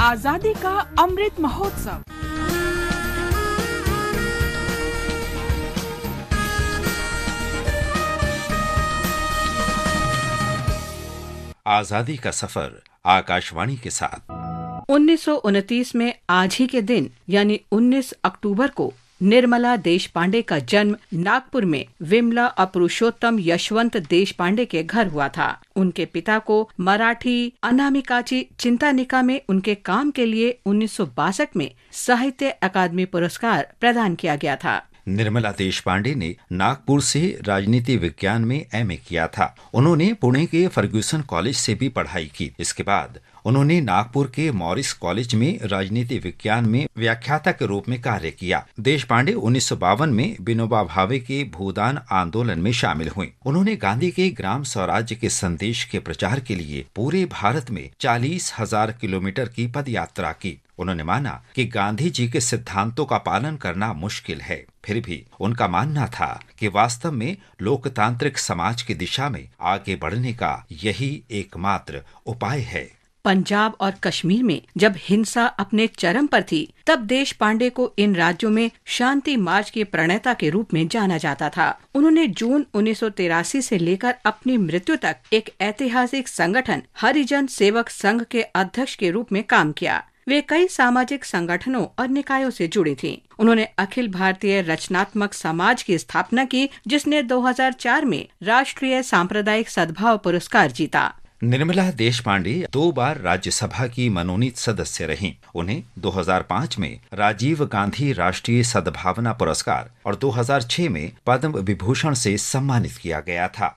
आजादी का अमृत महोत्सव आजादी का सफर आकाशवाणी के साथ 1929 में आज ही के दिन यानी 19 अक्टूबर को निर्मला देश पांडे का जन्म नागपुर में विमला अपुरुषोत्तम यशवंत देश पांडे के घर हुआ था उनके पिता को मराठी अनामिकाची चिंतानिका में उनके काम के लिए उन्नीस में साहित्य अकादमी पुरस्कार प्रदान किया गया था निर्मला देश पांडे ने नागपुर से राजनीति विज्ञान में एमए किया था उन्होंने पुणे के फर्ग्यूसन कॉलेज से भी पढ़ाई की इसके बाद उन्होंने नागपुर के मॉरिस कॉलेज में राजनीति विज्ञान में व्याख्याता के रूप में कार्य किया देश पांडे उन्नीस में विनोबा भावे के भूदान आंदोलन में शामिल हुए उन्होंने गांधी के ग्राम स्वराज्य के संदेश के प्रचार के लिए पूरे भारत में चालीस हजार किलोमीटर की पद यात्रा की उन्होंने माना कि गांधी जी के सिद्धांतों का पालन करना मुश्किल है फिर भी उनका मानना था कि वास्तव में लोकतांत्रिक समाज की दिशा में आगे बढ़ने का यही एकमात्र उपाय है पंजाब और कश्मीर में जब हिंसा अपने चरम पर थी तब देश पांडे को इन राज्यों में शांति मार्च के प्रणेता के रूप में जाना जाता था उन्होंने जून उन्नीस से लेकर अपनी मृत्यु तक एक ऐतिहासिक संगठन हरिजन सेवक संघ के अध्यक्ष के रूप में काम किया वे कई सामाजिक संगठनों और निकायों से जुड़ी थीं। उन्होंने अखिल भारतीय रचनात्मक समाज की स्थापना की जिसने 2004 में राष्ट्रीय सांप्रदायिक सद्भाव पुरस्कार जीता निर्मला देश पांडे दो बार राज्यसभा की मनोनीत सदस्य रहीं उन्हें 2005 में राजीव गांधी राष्ट्रीय सद्भावना पुरस्कार और 2006 में पद्म विभूषण से सम्मानित किया गया था